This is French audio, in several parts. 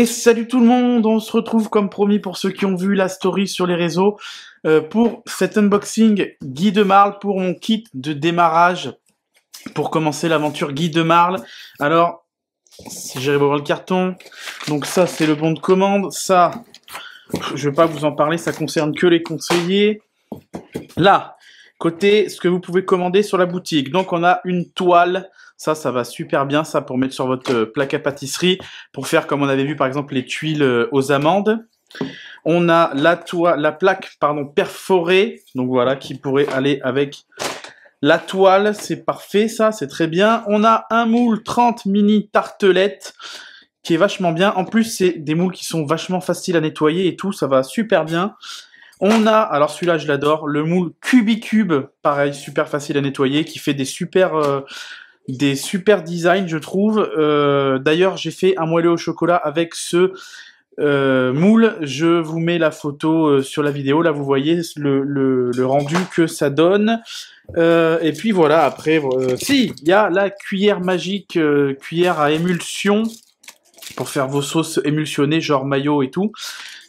Et salut tout le monde, on se retrouve comme promis pour ceux qui ont vu la story sur les réseaux euh, pour cet unboxing Guy de Marle pour mon kit de démarrage pour commencer l'aventure Guy de Marle. Alors, si j'arrive à voir le carton, donc ça c'est le bon de commande, ça je vais pas vous en parler, ça concerne que les conseillers. Là, Côté ce que vous pouvez commander sur la boutique. Donc on a une toile. Ça, ça va super bien, ça, pour mettre sur votre euh, plaque à pâtisserie, pour faire comme on avait vu par exemple les tuiles euh, aux amandes. On a la, toile, la plaque pardon, perforée, donc voilà, qui pourrait aller avec la toile. C'est parfait, ça, c'est très bien. On a un moule 30 mini tartelettes qui est vachement bien. En plus, c'est des moules qui sont vachement faciles à nettoyer et tout, ça va super bien. On a, alors celui-là je l'adore, le moule Cubicube, pareil, super facile à nettoyer, qui fait des super, euh, des super designs je trouve. Euh, d'ailleurs j'ai fait un moelleux au chocolat avec ce euh, moule. Je vous mets la photo sur la vidéo, là vous voyez le, le, le rendu que ça donne. et puis voilà, après, si, il y a la cuillère magique, cuillère à émulsion, pour faire vos sauces émulsionnées, genre maillot et tout.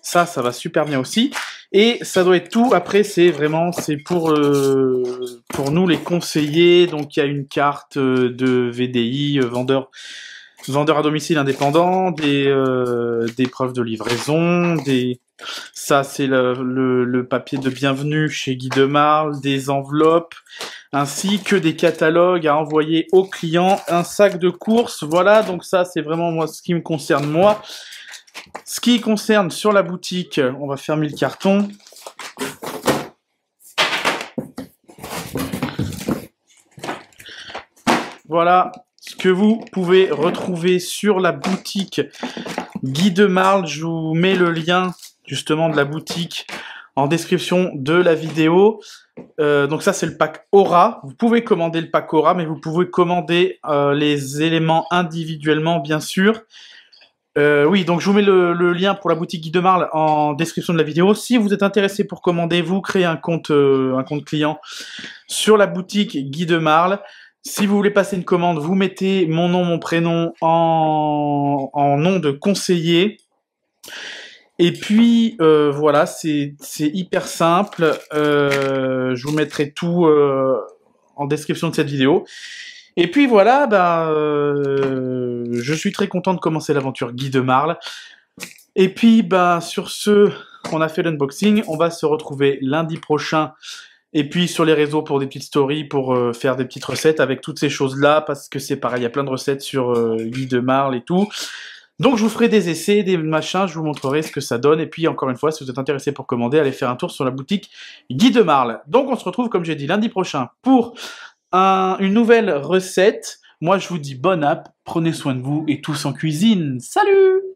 Ça, ça va super bien aussi. Et ça doit être tout. Après, c'est vraiment, c'est pour euh, pour nous les conseillers. Donc, il y a une carte euh, de VDI, euh, vendeur vendeur à domicile indépendant, des des preuves de livraison, des ça c'est le, le, papier de bienvenue chez Guy de Marle, des enveloppes, ainsi que des catalogues à envoyer aux clients, un sac de courses. Voilà, donc ça c'est vraiment moi ce qui me concerne moi. Ce qui concerne sur la boutique, on va fermer le carton. Voilà ce que vous pouvez retrouver sur la boutique Guy de Marle. Je vous mets le lien justement de la boutique en description de la vidéo. Euh, donc ça c'est le pack Aura. Vous pouvez commander le pack Aura, mais vous pouvez commander euh, les éléments individuellement bien sûr. Euh, oui, donc je vous mets le, lien pour la boutique Guy de Marle en description de la vidéo. Si vous êtes intéressé pour commander, vous créez un compte, euh, un compte client sur la boutique Guy de Marle. Si vous voulez passer une commande, vous mettez mon nom, mon prénom en, nom de conseiller. Et puis euh, voilà, c'est hyper simple. je vous mettrai tout en description de cette vidéo. Et puis voilà, ben, je suis très content de commencer l'aventure Guy de Marle. Et puis ben, sur ce, on a fait l'unboxing. On va se retrouver lundi prochain. Et puis sur les réseaux pour des petites stories, pour euh, faire des petites recettes avec toutes ces choses-là, parce que c'est pareil, il y a plein de recettes sur euh, Guy de Marle et tout. Donc je vous ferai des essais, des machins, je vous montrerai ce que ça donne. Et puis encore une fois, si vous êtes intéressé pour commander, allez faire un tour sur la boutique Guy de Marle. Donc on se retrouve, comme j'ai dit, lundi prochain pour une nouvelle recette. Moi, je vous dis bonne app, prenez soin de vous et tous en cuisine. Salut